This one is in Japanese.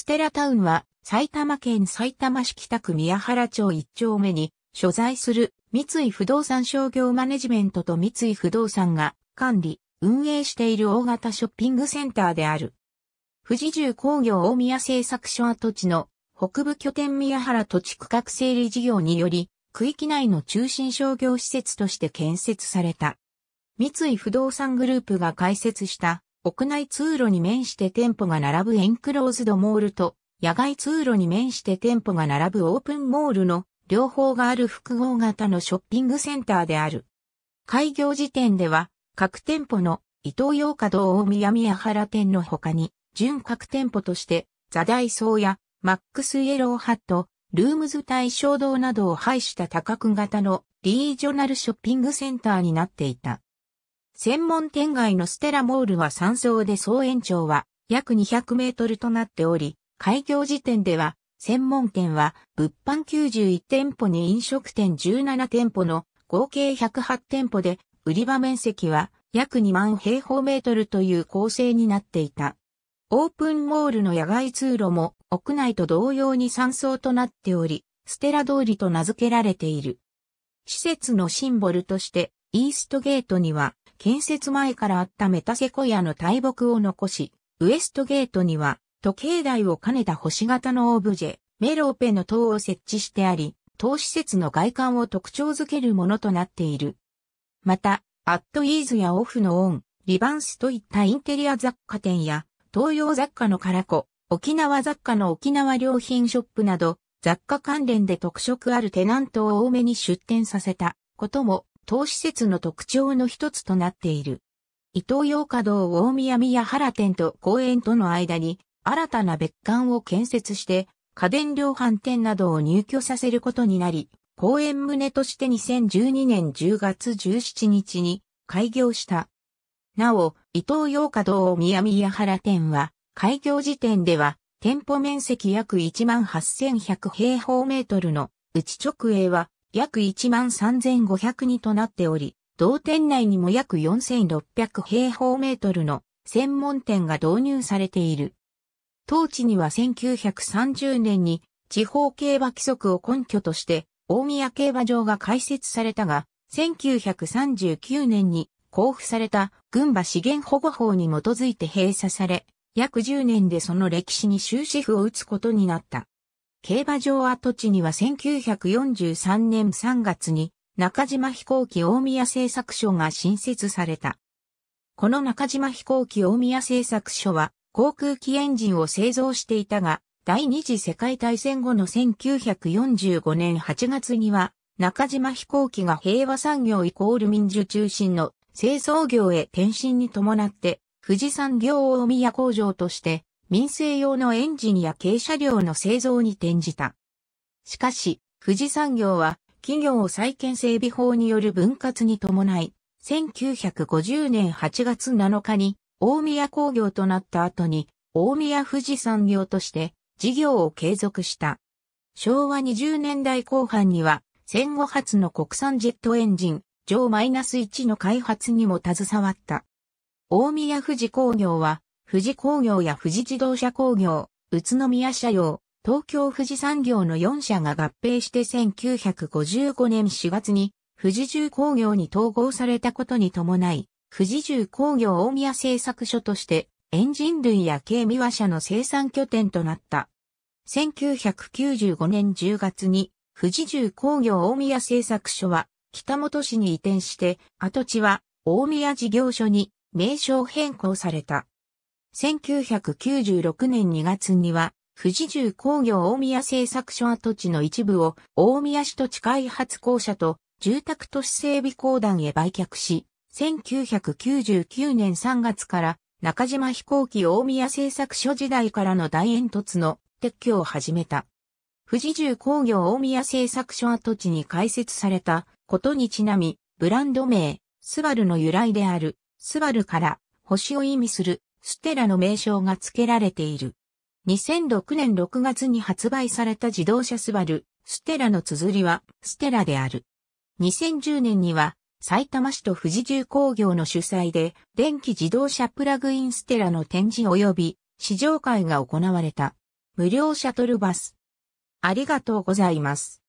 ステラタウンは埼玉県埼玉市北区宮原町1丁目に所在する三井不動産商業マネジメントと三井不動産が管理、運営している大型ショッピングセンターである。富士重工業大宮製作所跡地の北部拠点宮原土地区画整理事業により、区域内の中心商業施設として建設された。三井不動産グループが開設した屋内通路に面して店舗が並ぶエンクローズドモールと、野外通路に面して店舗が並ぶオープンモールの両方がある複合型のショッピングセンターである。開業時点では、各店舗の伊東洋華道大宮宮原店の他に、準各店舗として、ザダイソーやマックスイエローハット、ルームズ大象堂などを排した多角型のリージョナルショッピングセンターになっていた。専門店街のステラモールは3層で総延長は約200メートルとなっており、開業時点では、専門店は物販91店舗に飲食店17店舗の合計108店舗で、売り場面積は約2万平方メートルという構成になっていた。オープンモールの野外通路も屋内と同様に3層となっており、ステラ通りと名付けられている。施設のシンボルとして、イーストゲートには建設前からあったメタセコイアの大木を残し、ウエストゲートには時計台を兼ねた星型のオブジェ、メローペの塔を設置してあり、塔施設の外観を特徴づけるものとなっている。また、アットイーズやオフのオン、リバンスといったインテリア雑貨店や、東洋雑貨のカラコ、沖縄雑貨の沖縄良品ショップなど、雑貨関連で特色あるテナントを多めに出店させたことも当施設の特徴の一つとなっている。伊東洋華堂大宮宮原店と公園との間に新たな別館を建設して家電量販店などを入居させることになり、公園棟として2012年10月17日に開業した。なお、伊東洋華堂宮宮原店は開業時点では店舗面積約18,100平方メートルの内直営は約1万3500人となっており、同店内にも約4600平方メートルの専門店が導入されている。当地には1930年に地方競馬規則を根拠として大宮競馬場が開設されたが、1939年に交付された群馬資源保護法に基づいて閉鎖され、約10年でその歴史に終止符を打つことになった。競馬場跡地には1943年3月に中島飛行機大宮製作所が新設された。この中島飛行機大宮製作所は航空機エンジンを製造していたが、第二次世界大戦後の1945年8月には中島飛行機が平和産業イコール民主中心の製造業へ転身に伴って富士山業大宮工場として民生用のエンジンや軽車両の製造に転じた。しかし、富士産業は企業を再建整備法による分割に伴い、1950年8月7日に大宮工業となった後に大宮富士産業として事業を継続した。昭和20年代後半には戦後初の国産ジェットエンジン、上 -1 の開発にも携わった。大宮富士工業は富士工業や富士自動車工業、宇都宮車用、東京富士産業の4社が合併して1955年4月に富士重工業に統合されたことに伴い、富士重工業大宮製作所としてエンジン類や軽未和車の生産拠点となった。1995年10月に富士重工業大宮製作所は北本市に移転して跡地は大宮事業所に名称変更された。1996年2月には、富士重工業大宮製作所跡地の一部を大宮市土地開発公社と住宅都市整備公団へ売却し、1999年3月から中島飛行機大宮製作所時代からの大煙突の撤去を始めた。富士重工業大宮製作所跡地に開設されたことにちなみ、ブランド名、スバルの由来である、スバルから星を意味するステラの名称が付けられている。2006年6月に発売された自動車スバル、ステラの綴りは、ステラである。2010年には、埼玉市と富士重工業の主催で、電気自動車プラグインステラの展示及び、試乗会が行われた。無料シャトルバス。ありがとうございます。